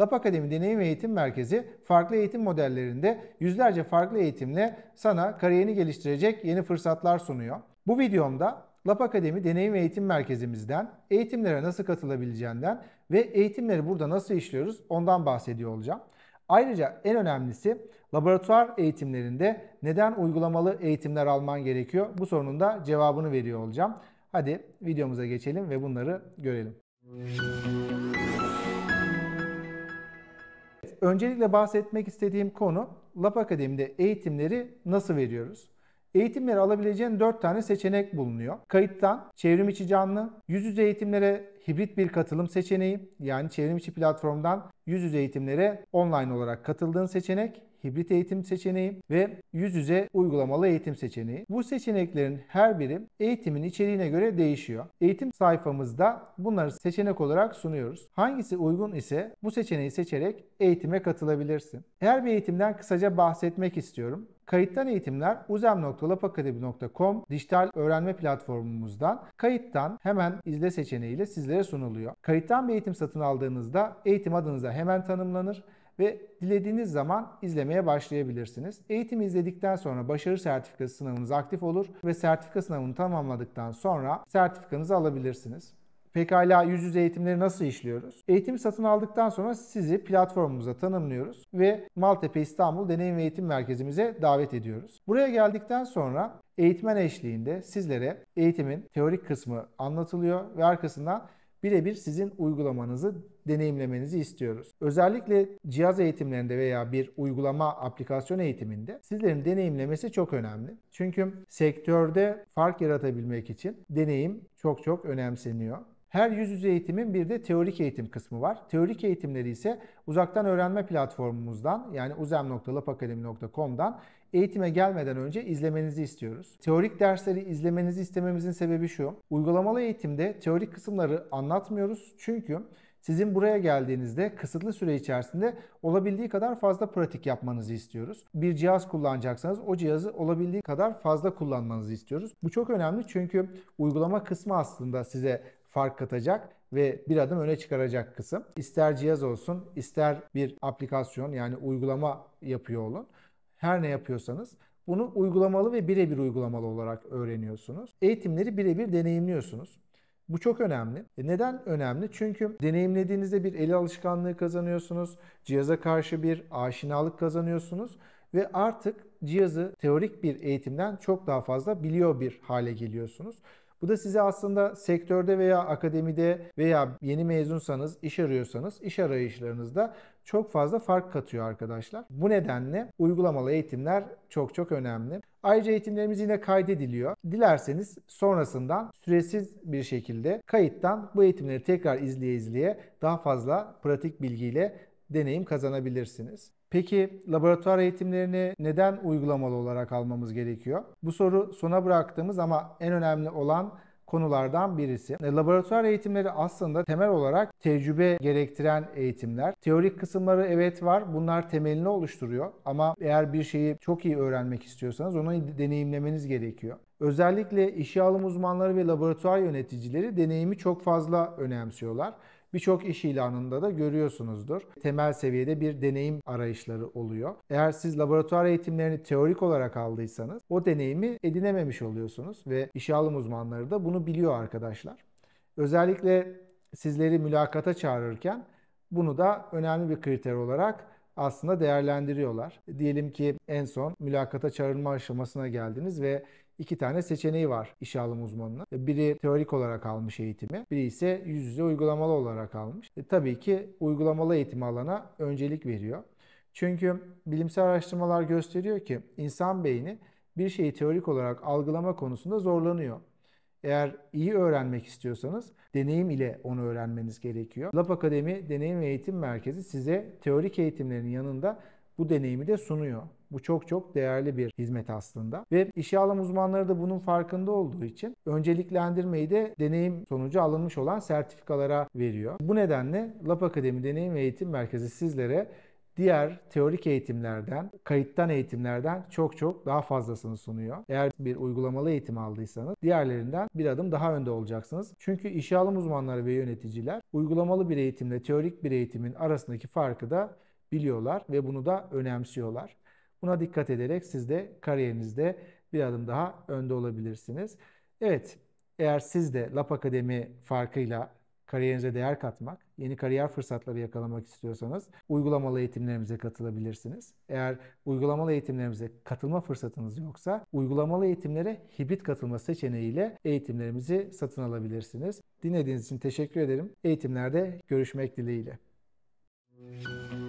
LAP Akademi Deneyim ve Eğitim Merkezi farklı eğitim modellerinde yüzlerce farklı eğitimle sana kariyerini geliştirecek yeni fırsatlar sunuyor. Bu videomda LAP Akademi Deneyim ve Eğitim Merkezimizden eğitimlere nasıl katılabileceğinden ve eğitimleri burada nasıl işliyoruz ondan bahsediyor olacağım. Ayrıca en önemlisi laboratuvar eğitimlerinde neden uygulamalı eğitimler alman gerekiyor? Bu sorunun da cevabını veriyor olacağım. Hadi videomuza geçelim ve bunları görelim. Müzik öncelikle bahsetmek istediğim konu LAP Akademi'de eğitimleri nasıl veriyoruz? eğitimleri alabileceğin 4 tane seçenek bulunuyor. Kayıttan, çevrim içi canlı, yüz yüze eğitimlere hibrit bir katılım seçeneği yani çevrim içi platformdan yüz yüze eğitimlere online olarak katıldığın seçenek, hibrit eğitim seçeneği ve yüz yüze uygulamalı eğitim seçeneği. Bu seçeneklerin her biri eğitimin içeriğine göre değişiyor. Eğitim sayfamızda bunları seçenek olarak sunuyoruz. Hangisi uygun ise bu seçeneği seçerek eğitime katılabilirsin. Her bir eğitimden kısaca bahsetmek istiyorum. Kayıttan eğitimler uzem.lapakademi.com dijital öğrenme platformumuzdan kayıttan hemen izle seçeneğiyle sizlere sunuluyor. Kayıttan bir eğitim satın aldığınızda eğitim adınıza hemen tanımlanır ve dilediğiniz zaman izlemeye başlayabilirsiniz. Eğitim izledikten sonra başarı sertifikası sınavınız aktif olur ve sertifika sınavını tamamladıktan sonra sertifikanızı alabilirsiniz. Pekala yüz yüze eğitimleri nasıl işliyoruz? Eğitimi satın aldıktan sonra sizi platformumuza tanımlıyoruz ve Maltepe İstanbul Deneyim ve Eğitim Merkezimize davet ediyoruz. Buraya geldikten sonra eğitmen eşliğinde sizlere eğitimin teorik kısmı anlatılıyor ve arkasından birebir sizin uygulamanızı deneyimlemenizi istiyoruz. Özellikle cihaz eğitimlerinde veya bir uygulama aplikasyon eğitiminde sizlerin deneyimlemesi çok önemli. Çünkü sektörde fark yaratabilmek için deneyim çok çok önemseniyor. Her yüz yüze eğitimin bir de teorik eğitim kısmı var. Teorik eğitimleri ise uzaktan öğrenme platformumuzdan yani uzem.lapakademi.com'dan eğitime gelmeden önce izlemenizi istiyoruz. Teorik dersleri izlemenizi istememizin sebebi şu. Uygulamalı eğitimde teorik kısımları anlatmıyoruz çünkü sizin buraya geldiğinizde kısıtlı süre içerisinde olabildiği kadar fazla pratik yapmanızı istiyoruz. Bir cihaz kullanacaksanız o cihazı olabildiği kadar fazla kullanmanızı istiyoruz. Bu çok önemli çünkü uygulama kısmı aslında size fark katacak ve bir adım öne çıkaracak kısım. İster cihaz olsun, ister bir aplikasyon yani uygulama yapıyor olun. Her ne yapıyorsanız bunu uygulamalı ve birebir uygulamalı olarak öğreniyorsunuz. Eğitimleri birebir deneyimliyorsunuz. Bu çok önemli. E neden önemli? Çünkü deneyimlediğinizde bir eli alışkanlığı kazanıyorsunuz. Cihaza karşı bir aşinalık kazanıyorsunuz ve artık cihazı teorik bir eğitimden çok daha fazla biliyor bir hale geliyorsunuz. Bu da size aslında sektörde veya akademide veya yeni mezunsanız, iş arıyorsanız iş arayışlarınızda çok fazla fark katıyor arkadaşlar. Bu nedenle uygulamalı eğitimler çok çok önemli. Ayrıca eğitimlerimiz yine kaydediliyor. Dilerseniz sonrasından süresiz bir şekilde kayıttan bu eğitimleri tekrar izleye izleye daha fazla pratik bilgiyle deneyim kazanabilirsiniz. Peki laboratuvar eğitimlerini neden uygulamalı olarak almamız gerekiyor? Bu soru sona bıraktığımız ama en önemli olan konulardan birisi. E, laboratuvar eğitimleri aslında temel olarak tecrübe gerektiren eğitimler. Teorik kısımları evet var. Bunlar temelini oluşturuyor ama eğer bir şeyi çok iyi öğrenmek istiyorsanız onu deneyimlemeniz gerekiyor. Özellikle işe alım uzmanları ve laboratuvar yöneticileri deneyimi çok fazla önemsiyorlar. Birçok iş ilanında da görüyorsunuzdur. Temel seviyede bir deneyim arayışları oluyor. Eğer siz laboratuvar eğitimlerini teorik olarak aldıysanız o deneyimi edinememiş oluyorsunuz ve işe alım uzmanları da bunu biliyor arkadaşlar. Özellikle sizleri mülakata çağırırken bunu da önemli bir kriter olarak aslında değerlendiriyorlar. Diyelim ki en son mülakata çağrılma aşamasına geldiniz ve iki tane seçeneği var işe alım uzmanına. E, biri teorik olarak almış eğitimi, biri ise yüz yüze uygulamalı olarak almış. E, tabii ki uygulamalı eğitim alana öncelik veriyor. Çünkü bilimsel araştırmalar gösteriyor ki insan beyni bir şeyi teorik olarak algılama konusunda zorlanıyor. Eğer iyi öğrenmek istiyorsanız deneyim ile onu öğrenmeniz gerekiyor. Lab Akademi Deneyim ve Eğitim Merkezi size teorik eğitimlerin yanında bu deneyimi de sunuyor. Bu çok çok değerli bir hizmet aslında. Ve işe alım uzmanları da bunun farkında olduğu için önceliklendirmeyi de deneyim sonucu alınmış olan sertifikalara veriyor. Bu nedenle LAP Akademi Deneyim Eğitim Merkezi sizlere diğer teorik eğitimlerden, kayıttan eğitimlerden çok çok daha fazlasını sunuyor. Eğer bir uygulamalı eğitim aldıysanız diğerlerinden bir adım daha önde olacaksınız. Çünkü işe alım uzmanları ve yöneticiler uygulamalı bir eğitimle teorik bir eğitimin arasındaki farkı da biliyorlar ve bunu da önemsiyorlar. Buna dikkat ederek siz de kariyerinizde bir adım daha önde olabilirsiniz. Evet, eğer siz de LAP Akademi farkıyla kariyerinize değer katmak, yeni kariyer fırsatları yakalamak istiyorsanız uygulamalı eğitimlerimize katılabilirsiniz. Eğer uygulamalı eğitimlerimize katılma fırsatınız yoksa uygulamalı eğitimlere hibrit katılma seçeneğiyle eğitimlerimizi satın alabilirsiniz. Dinlediğiniz için teşekkür ederim. Eğitimlerde görüşmek dileğiyle. Müzik